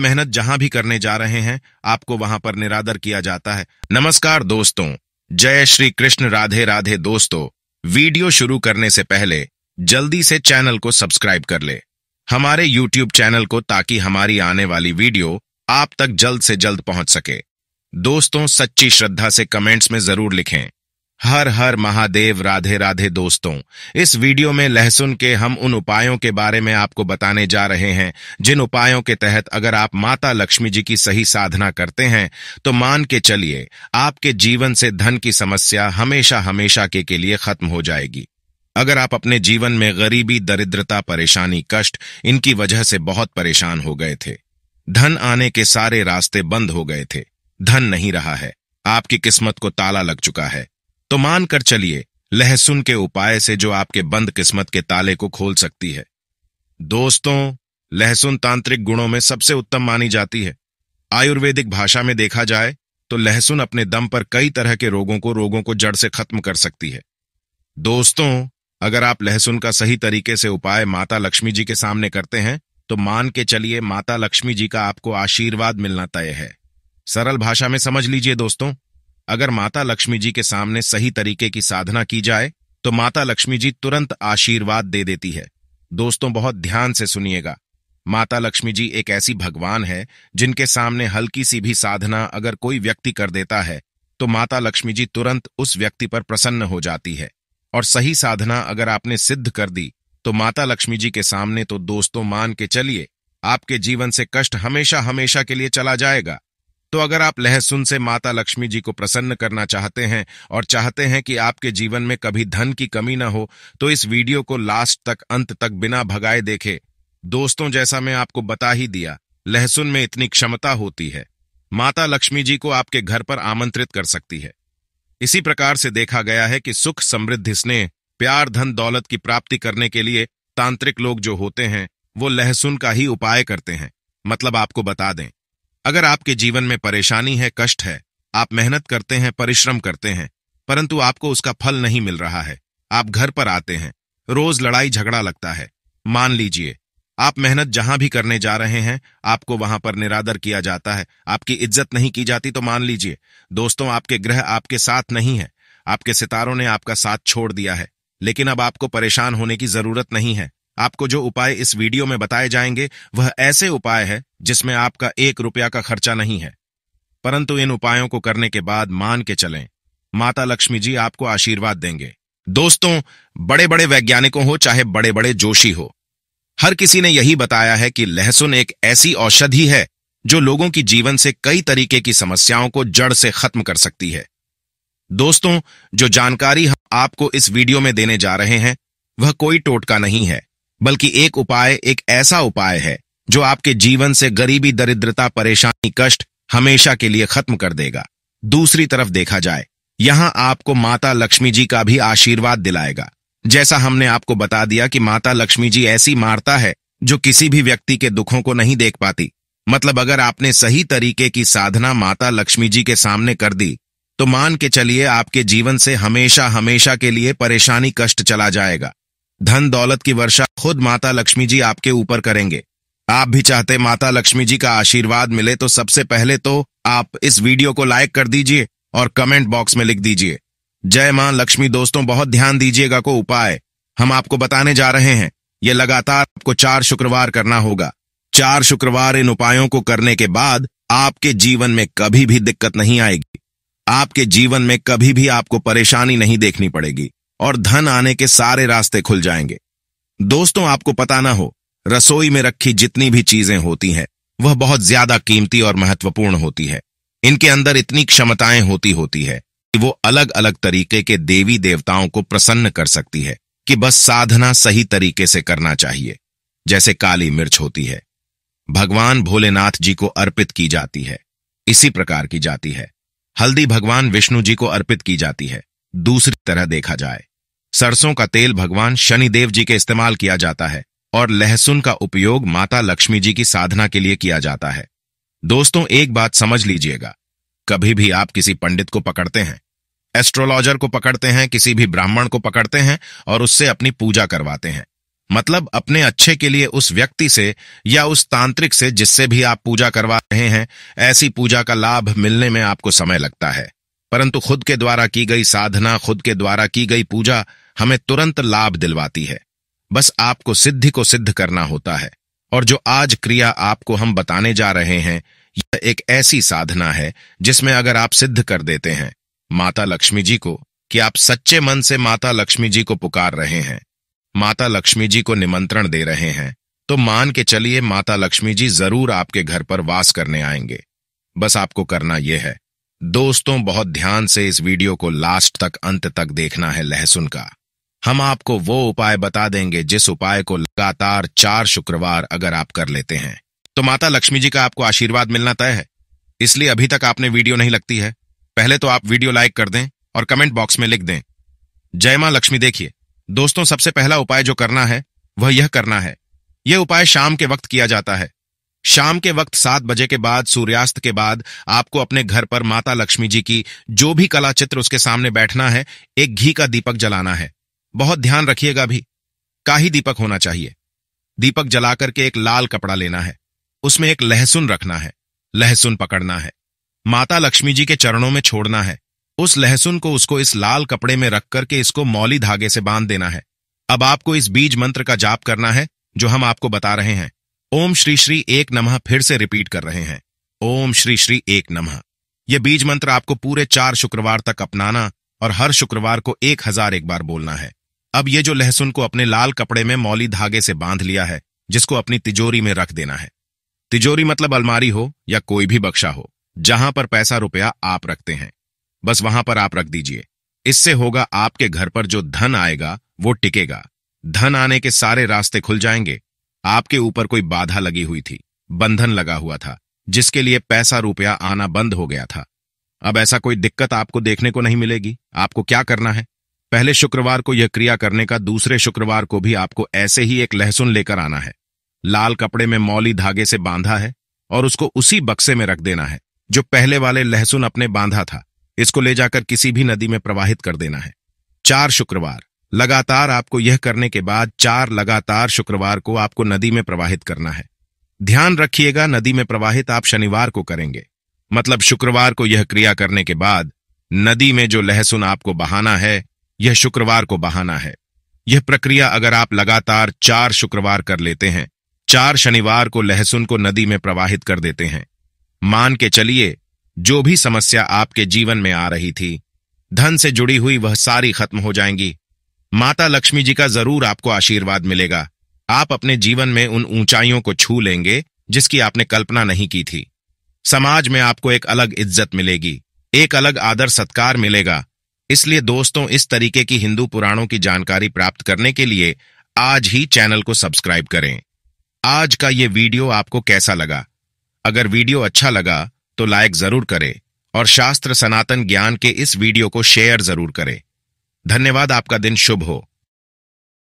मेहनत जहां भी करने जा रहे हैं आपको वहां पर निरादर किया जाता है नमस्कार दोस्तों जय श्री कृष्ण राधे राधे दोस्तों वीडियो शुरू करने से पहले जल्दी से चैनल को सब्सक्राइब कर ले हमारे यूट्यूब चैनल को ताकि हमारी आने वाली वीडियो आप तक जल्द से जल्द पहुंच सके दोस्तों सच्ची श्रद्धा से कमेंट्स में जरूर लिखें हर हर महादेव राधे राधे दोस्तों इस वीडियो में लहसुन के हम उन उपायों के बारे में आपको बताने जा रहे हैं जिन उपायों के तहत अगर आप माता लक्ष्मी जी की सही साधना करते हैं तो मान के चलिए आपके जीवन से धन की समस्या हमेशा हमेशा के, के लिए खत्म हो जाएगी अगर आप अपने जीवन में गरीबी दरिद्रता परेशानी कष्ट इनकी वजह से बहुत परेशान हो गए थे धन आने के सारे रास्ते बंद हो गए थे धन नहीं रहा है आपकी किस्मत को ताला लग चुका है तो मान कर चलिए लहसुन के उपाय से जो आपके बंद किस्मत के ताले को खोल सकती है दोस्तों लहसुन तांत्रिक गुणों में सबसे उत्तम मानी जाती है आयुर्वेदिक भाषा में देखा जाए तो लहसुन अपने दम पर कई तरह के रोगों को रोगों को जड़ से खत्म कर सकती है दोस्तों अगर आप लहसुन का सही तरीके से उपाय माता लक्ष्मी जी के सामने करते हैं तो मान के चलिए माता लक्ष्मी जी का आपको आशीर्वाद मिलना तय है सरल भाषा में समझ लीजिए दोस्तों अगर माता लक्ष्मी जी के सामने सही तरीके की साधना की जाए तो माता लक्ष्मी जी तुरंत आशीर्वाद दे देती है दोस्तों बहुत ध्यान से सुनिएगा माता लक्ष्मी जी एक ऐसी भगवान है जिनके सामने हल्की सी भी साधना अगर कोई व्यक्ति कर देता है तो माता लक्ष्मी जी तुरंत उस व्यक्ति पर प्रसन्न हो जाती है और सही साधना अगर आपने सिद्ध कर दी तो माता लक्ष्मी जी के सामने तो दोस्तों मान के चलिए आपके जीवन से कष्ट हमेशा हमेशा के लिए चला जाएगा तो अगर आप लहसुन से माता लक्ष्मी जी को प्रसन्न करना चाहते हैं और चाहते हैं कि आपके जीवन में कभी धन की कमी ना हो तो इस वीडियो को लास्ट तक अंत तक बिना भगाए देखे दोस्तों जैसा मैं आपको बता ही दिया लहसुन में इतनी क्षमता होती है माता लक्ष्मी जी को आपके घर पर आमंत्रित कर सकती है इसी प्रकार से देखा गया है कि सुख समृद्धि स्नेह प्यार धन दौलत की प्राप्ति करने के लिए तांत्रिक लोग जो होते हैं वो लहसुन का ही उपाय करते हैं मतलब आपको बता दें अगर आपके जीवन में परेशानी है कष्ट है आप मेहनत करते हैं परिश्रम करते हैं परंतु आपको उसका फल नहीं मिल रहा है आप घर पर आते हैं रोज लड़ाई झगड़ा लगता है मान लीजिए आप मेहनत जहां भी करने जा रहे हैं आपको वहां पर निरादर किया जाता है आपकी इज्जत नहीं की जाती तो मान लीजिए दोस्तों आपके ग्रह आपके साथ नहीं है आपके सितारों ने आपका साथ छोड़ दिया है लेकिन अब आपको परेशान होने की जरूरत नहीं है आपको जो उपाय इस वीडियो में बताए जाएंगे वह ऐसे उपाय है जिसमें आपका एक रुपया का खर्चा नहीं है परंतु इन उपायों को करने के बाद मान के चलें माता लक्ष्मी जी आपको आशीर्वाद देंगे दोस्तों बड़े बड़े वैज्ञानिकों हो चाहे बड़े बड़े जोशी हो हर किसी ने यही बताया है कि लहसुन एक ऐसी औषधि है जो लोगों की जीवन से कई तरीके की समस्याओं को जड़ से खत्म कर सकती है दोस्तों जो जानकारी हम आपको इस वीडियो में देने जा रहे हैं वह कोई टोटका नहीं है बल्कि एक उपाय एक ऐसा उपाय है जो आपके जीवन से गरीबी दरिद्रता परेशानी कष्ट हमेशा के लिए खत्म कर देगा दूसरी तरफ देखा जाए यहां आपको माता लक्ष्मी जी का भी आशीर्वाद दिलाएगा जैसा हमने आपको बता दिया कि माता लक्ष्मी जी ऐसी मारता है जो किसी भी व्यक्ति के दुखों को नहीं देख पाती मतलब अगर आपने सही तरीके की साधना माता लक्ष्मी जी के सामने कर दी तो मान के चलिए आपके जीवन से हमेशा हमेशा के लिए परेशानी कष्ट चला जाएगा धन दौलत की वर्षा खुद माता लक्ष्मी जी आपके ऊपर करेंगे आप भी चाहते माता लक्ष्मी जी का आशीर्वाद मिले तो सबसे पहले तो आप इस वीडियो को लाइक कर दीजिए और कमेंट बॉक्स में लिख दीजिए जय मां लक्ष्मी दोस्तों बहुत ध्यान दीजिएगा को उपाय हम आपको बताने जा रहे हैं ये लगातार आपको चार शुक्रवार करना होगा चार शुक्रवार इन उपायों को करने के बाद आपके जीवन में कभी भी दिक्कत नहीं आएगी आपके जीवन में कभी भी आपको परेशानी नहीं देखनी पड़ेगी और धन आने के सारे रास्ते खुल जाएंगे दोस्तों आपको पता ना हो रसोई में रखी जितनी भी चीजें होती हैं वह बहुत ज्यादा कीमती और महत्वपूर्ण होती है इनके अंदर इतनी क्षमताएं होती होती है कि वो अलग अलग तरीके के देवी देवताओं को प्रसन्न कर सकती है कि बस साधना सही तरीके से करना चाहिए जैसे काली मिर्च होती है भगवान भोलेनाथ जी को अर्पित की जाती है इसी प्रकार की जाती है हल्दी भगवान विष्णु जी को अर्पित की जाती है दूसरी तरह देखा जाए सरसों का तेल भगवान शनिदेव जी के इस्तेमाल किया जाता है और लहसुन का उपयोग माता लक्ष्मी जी की साधना के लिए किया जाता है दोस्तों एक बात समझ लीजिएगा कभी भी आप किसी पंडित को पकड़ते हैं एस्ट्रोलॉजर को पकड़ते हैं किसी भी ब्राह्मण को पकड़ते हैं और उससे अपनी पूजा करवाते हैं मतलब अपने अच्छे के लिए उस व्यक्ति से या उस तांत्रिक से जिससे भी आप पूजा करवा रहे हैं ऐसी पूजा का लाभ मिलने में आपको समय लगता है परंतु खुद के द्वारा की गई साधना खुद के द्वारा की गई पूजा हमें तुरंत लाभ दिलवाती है बस आपको सिद्धि को सिद्ध करना होता है और जो आज क्रिया आपको हम बताने जा रहे हैं यह एक ऐसी साधना है जिसमें अगर आप सिद्ध कर देते हैं माता लक्ष्मी जी को कि आप सच्चे मन से माता लक्ष्मी जी को पुकार रहे हैं माता लक्ष्मी जी को निमंत्रण दे रहे हैं तो मान के चलिए माता लक्ष्मी जी जरूर आपके घर पर वास करने आएंगे बस आपको करना यह है दोस्तों बहुत ध्यान से इस वीडियो को लास्ट तक अंत तक देखना है लहसुन का हम आपको वो उपाय बता देंगे जिस उपाय को लगातार चार शुक्रवार अगर आप कर लेते हैं तो माता लक्ष्मी जी का आपको आशीर्वाद मिलना तय है इसलिए अभी तक आपने वीडियो नहीं लगती है पहले तो आप वीडियो लाइक कर दें और कमेंट बॉक्स में लिख दें जय मां लक्ष्मी देखिए दोस्तों सबसे पहला उपाय जो करना है वह यह करना है यह उपाय शाम के वक्त किया जाता है शाम के वक्त सात बजे के बाद सूर्यास्त के बाद आपको अपने घर पर माता लक्ष्मी जी की जो भी कला चित्र उसके सामने बैठना है एक घी का दीपक जलाना है बहुत ध्यान रखिएगा भी का ही दीपक होना चाहिए दीपक जला करके एक लाल कपड़ा लेना है उसमें एक लहसुन रखना है लहसुन पकड़ना है माता लक्ष्मी जी के चरणों में छोड़ना है उस लहसुन को उसको इस लाल कपड़े में रख करके इसको मौली धागे से बांध देना है अब आपको इस बीज मंत्र का जाप करना है जो हम आपको बता रहे हैं ओम श्री श्री एक नमः फिर से रिपीट कर रहे हैं ओम श्री श्री एक नमः यह बीज मंत्र आपको पूरे चार शुक्रवार तक अपनाना और हर शुक्रवार को एक हजार एक बार बोलना है अब ये जो लहसुन को अपने लाल कपड़े में मौली धागे से बांध लिया है जिसको अपनी तिजोरी में रख देना है तिजोरी मतलब अलमारी हो या कोई भी बक्शा हो जहां पर पैसा रुपया आप रखते हैं बस वहां पर आप रख दीजिए इससे होगा आपके घर पर जो धन आएगा वो टिकेगा धन आने के सारे रास्ते खुल जाएंगे आपके ऊपर कोई बाधा लगी हुई थी बंधन लगा हुआ था जिसके लिए पैसा रुपया आना बंद हो गया था अब ऐसा कोई दिक्कत आपको देखने को नहीं मिलेगी आपको क्या करना है पहले शुक्रवार को यह क्रिया करने का दूसरे शुक्रवार को भी आपको ऐसे ही एक लहसुन लेकर आना है लाल कपड़े में मौली धागे से बांधा है और उसको उसी बक्से में रख देना है जो पहले वाले लहसुन अपने बांधा था इसको ले जाकर किसी भी नदी में प्रवाहित कर देना है चार शुक्रवार लगातार आपको यह करने के बाद चार लगातार शुक्रवार को आपको नदी में प्रवाहित करना है ध्यान रखिएगा नदी में प्रवाहित आप शनिवार को करेंगे मतलब शुक्रवार को यह क्रिया करने के बाद नदी में जो लहसुन आपको बहाना है यह शुक्रवार को बहाना है यह प्रक्रिया अगर आप लगातार चार शुक्रवार कर लेते हैं चार शनिवार को लहसुन को नदी में प्रवाहित कर देते हैं मान के चलिए जो भी समस्या आपके जीवन में आ रही थी धन से जुड़ी हुई वह सारी खत्म हो जाएंगी माता लक्ष्मी जी का जरूर आपको आशीर्वाद मिलेगा आप अपने जीवन में उन ऊंचाइयों को छू लेंगे जिसकी आपने कल्पना नहीं की थी समाज में आपको एक अलग इज्जत मिलेगी एक अलग आदर सत्कार मिलेगा इसलिए दोस्तों इस तरीके की हिंदू पुराणों की जानकारी प्राप्त करने के लिए आज ही चैनल को सब्सक्राइब करें आज का ये वीडियो आपको कैसा लगा अगर वीडियो अच्छा लगा तो लाइक जरूर करें और शास्त्र सनातन ज्ञान के इस वीडियो को शेयर जरूर करें धन्यवाद आपका दिन शुभ हो